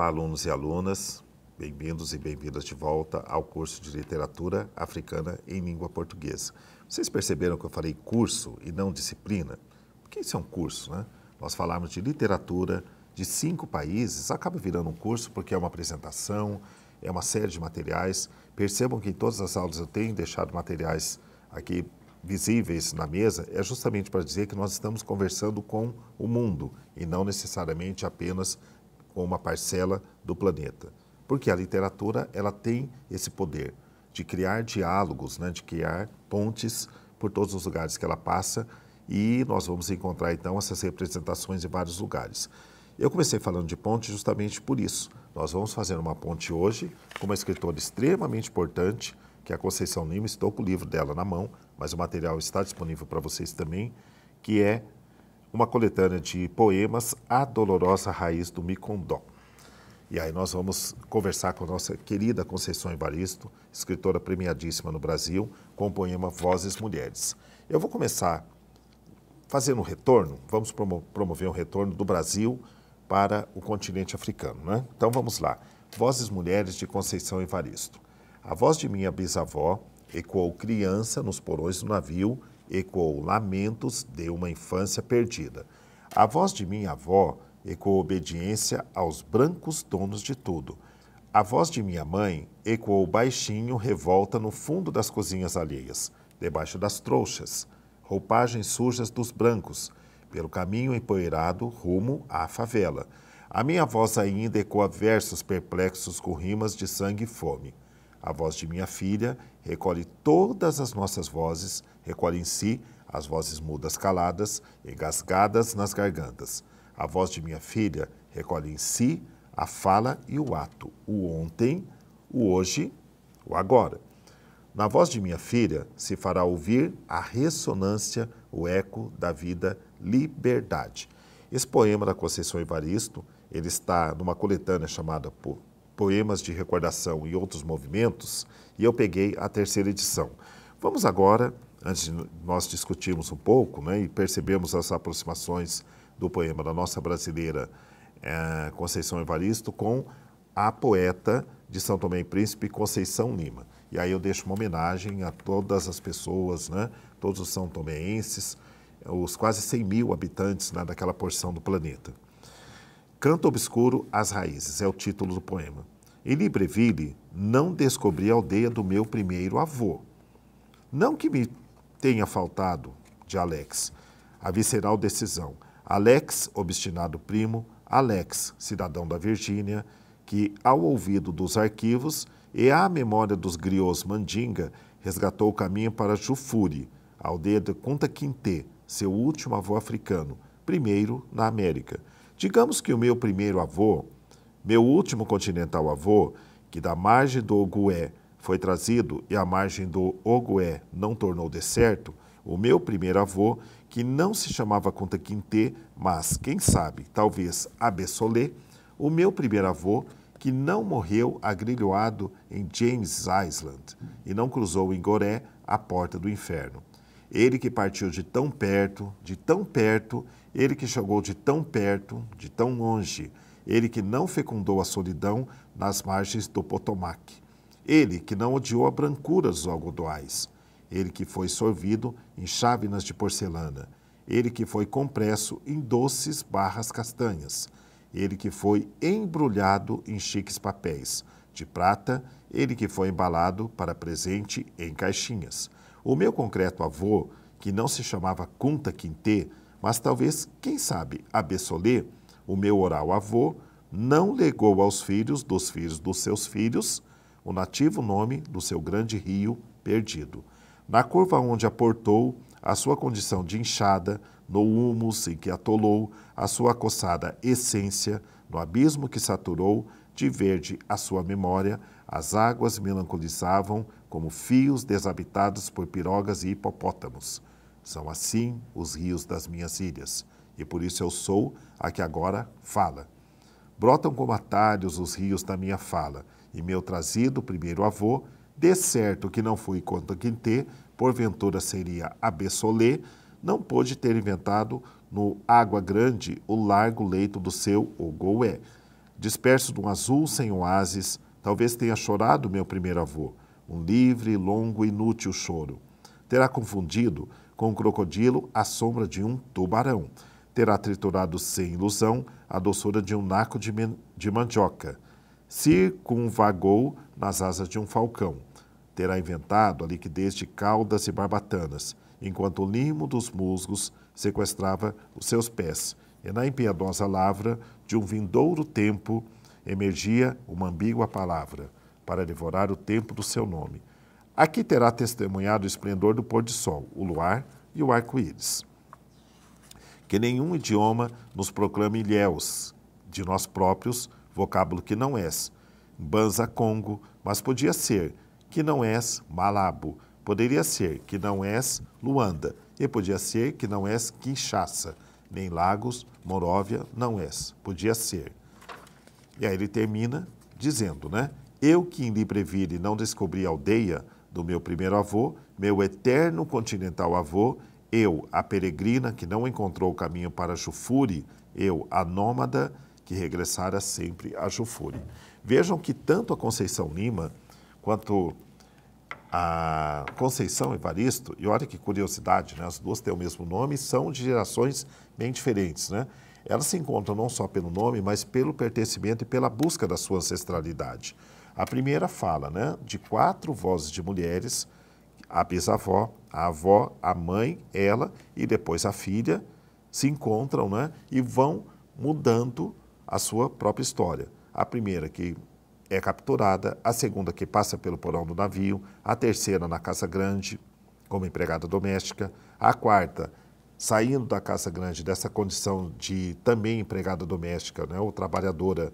Olá, alunos e alunas, bem-vindos e bem-vindas de volta ao curso de Literatura Africana em Língua Portuguesa. Vocês perceberam que eu falei curso e não disciplina? Porque isso é um curso, né? Nós falamos de literatura de cinco países, acaba virando um curso porque é uma apresentação, é uma série de materiais. Percebam que em todas as aulas eu tenho deixado materiais aqui visíveis na mesa é justamente para dizer que nós estamos conversando com o mundo e não necessariamente apenas com uma parcela do planeta. Porque a literatura ela tem esse poder de criar diálogos, né, de criar pontes por todos os lugares que ela passa e nós vamos encontrar então essas representações em vários lugares. Eu comecei falando de ponte justamente por isso. Nós vamos fazer uma ponte hoje com uma escritora extremamente importante, que é a Conceição Lima. Estou com o livro dela na mão, mas o material está disponível para vocês também, que é uma coletânea de poemas A Dolorosa Raiz do Micondó. E aí nós vamos conversar com a nossa querida Conceição Evaristo, escritora premiadíssima no Brasil, com o poema Vozes Mulheres. Eu vou começar fazendo um retorno, vamos promover um retorno do Brasil para o continente africano, né? Então vamos lá. Vozes Mulheres de Conceição Evaristo. A voz de minha bisavó ecoou criança nos porões do navio ecoou lamentos de uma infância perdida. A voz de minha avó ecoou obediência aos brancos donos de tudo. A voz de minha mãe ecoou baixinho revolta no fundo das cozinhas alheias, debaixo das trouxas, roupagens sujas dos brancos, pelo caminho empoeirado rumo à favela. A minha voz ainda ecoa versos perplexos com rimas de sangue e fome. A voz de minha filha recolhe todas as nossas vozes, recolhe em si as vozes mudas caladas, engasgadas nas gargantas. A voz de minha filha recolhe em si a fala e o ato, o ontem, o hoje, o agora. Na voz de minha filha se fará ouvir a ressonância, o eco da vida, liberdade. Esse poema da Conceição Evaristo, ele está numa coletânea chamada Por poemas de recordação e outros movimentos, e eu peguei a terceira edição. Vamos agora, antes de nós discutirmos um pouco né, e percebemos as aproximações do poema da nossa brasileira é, Conceição Evaristo com a poeta de São Tomé e Príncipe, Conceição Lima. E aí eu deixo uma homenagem a todas as pessoas, né, todos os são tomeenses, os quase 100 mil habitantes né, daquela porção do planeta. Canto Obscuro às Raízes é o título do poema. Em Libreville, não descobri a aldeia do meu primeiro avô. Não que me tenha faltado, de Alex, a visceral decisão. Alex, obstinado primo, Alex, cidadão da Virgínia, que, ao ouvido dos arquivos e à memória dos griots mandinga, resgatou o caminho para Jufuri, aldeia de Conta Quinté, seu último avô africano, primeiro na América. Digamos que o meu primeiro avô, meu último continental avô, que da margem do Ogué foi trazido e a margem do Ogué não tornou deserto, o meu primeiro avô, que não se chamava Conta Quinté, mas, quem sabe, talvez Abessolé, o meu primeiro avô, que não morreu agrilhoado em James Island e não cruzou em Goré a porta do inferno. Ele que partiu de tão perto, de tão perto, ele que chegou de tão perto, de tão longe, ele que não fecundou a solidão nas margens do Potomac, ele que não odiou a brancura dos algodoais, ele que foi sorvido em chávenas de porcelana, ele que foi compresso em doces barras castanhas, ele que foi embrulhado em chiques papéis de prata, ele que foi embalado para presente em caixinhas o meu concreto avô, que não se chamava Cunta Quintê, mas talvez, quem sabe, Abessolê, o meu oral avô, não legou aos filhos dos filhos dos seus filhos o nativo nome do seu grande rio perdido. Na curva onde aportou, a sua condição de inchada, no humus em que atolou, a sua coçada essência, no abismo que saturou, de verde a sua memória, as águas melancolizavam como fios desabitados por pirogas e hipopótamos. São assim os rios das minhas ilhas, e por isso eu sou a que agora fala. Brotam como atalhos os rios da minha fala, e meu trazido primeiro avô, de certo que não fui contra Quinté, porventura seria Abessolê, não pôde ter inventado no Água Grande o largo leito do seu Ogoué. Disperso de um azul sem oásis, talvez tenha chorado meu primeiro avô um livre, longo e inútil choro. Terá confundido com o crocodilo a sombra de um tubarão. Terá triturado sem ilusão a doçura de um naco de, de mandioca. Circunvagou nas asas de um falcão. Terá inventado a liquidez de caudas e barbatanas, enquanto o limo dos musgos sequestrava os seus pés. E na impiedosa lavra de um vindouro tempo emergia uma ambígua palavra para devorar o tempo do seu nome. Aqui terá testemunhado o esplendor do pôr-de-sol, o luar e o arco-íris. Que nenhum idioma nos proclame ilhéus, de nós próprios, vocábulo que não és. Banza Congo, mas podia ser, que não és Malabo, poderia ser, que não és Luanda, e podia ser, que não és Kinshasa, nem Lagos, Moróvia, não és, podia ser. E aí ele termina dizendo, né? Eu que em Libreville não descobri a aldeia do meu primeiro avô, meu eterno continental avô, eu, a peregrina que não encontrou o caminho para Jufure, eu, a nômada que regressara sempre a Jufure. Vejam que tanto a Conceição Lima quanto a Conceição Evaristo, e olha que curiosidade, né? as duas têm o mesmo nome, são de gerações bem diferentes. Né? Elas se encontram não só pelo nome, mas pelo pertencimento e pela busca da sua ancestralidade. A primeira fala né, de quatro vozes de mulheres, a bisavó, a avó, a mãe, ela e depois a filha, se encontram né, e vão mudando a sua própria história. A primeira que é capturada, a segunda que passa pelo porão do navio, a terceira na Casa Grande, como empregada doméstica, a quarta saindo da Casa Grande dessa condição de também empregada doméstica né, ou trabalhadora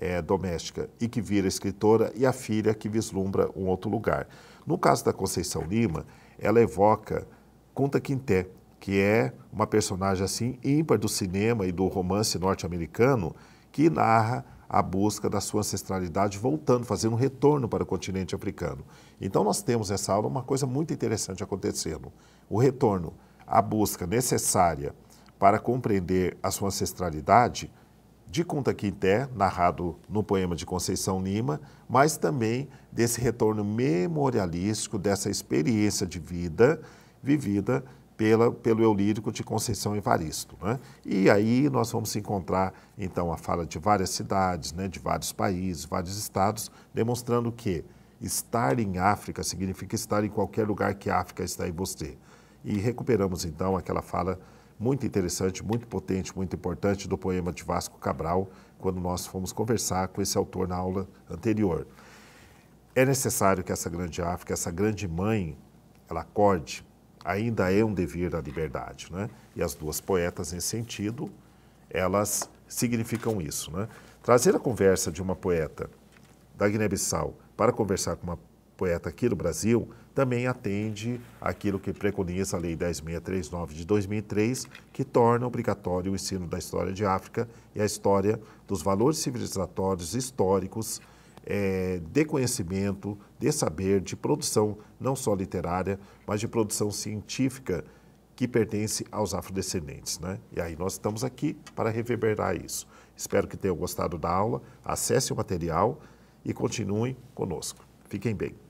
é, doméstica e que vira escritora, e a filha que vislumbra um outro lugar. No caso da Conceição Lima, ela evoca Kunta Quinté, que é uma personagem assim ímpar do cinema e do romance norte-americano, que narra a busca da sua ancestralidade voltando, fazendo um retorno para o continente africano. Então nós temos nessa aula uma coisa muito interessante acontecendo. O retorno, a busca necessária para compreender a sua ancestralidade, de Kunta Quinté, narrado no poema de Conceição Lima, mas também desse retorno memorialístico, dessa experiência de vida vivida pela, pelo eu lírico de Conceição Evaristo. Né? E aí nós vamos encontrar, então, a fala de várias cidades, né, de vários países, vários estados, demonstrando que estar em África significa estar em qualquer lugar que a África está em você. E recuperamos, então, aquela fala muito interessante, muito potente, muito importante do poema de Vasco Cabral, quando nós fomos conversar com esse autor na aula anterior. É necessário que essa grande África, essa grande mãe, ela acorde. Ainda é um dever da liberdade, né? E as duas poetas, nesse sentido, elas significam isso, né? Trazer a conversa de uma poeta da Guiné-Bissau para conversar com uma poeta aqui no Brasil, também atende aquilo que preconiza a Lei 10.639 de 2003, que torna obrigatório o ensino da história de África e a história dos valores civilizatórios históricos é, de conhecimento, de saber, de produção não só literária, mas de produção científica que pertence aos afrodescendentes. Né? E aí nós estamos aqui para reverberar isso. Espero que tenham gostado da aula, acesse o material e continuem conosco. Fiquem bem.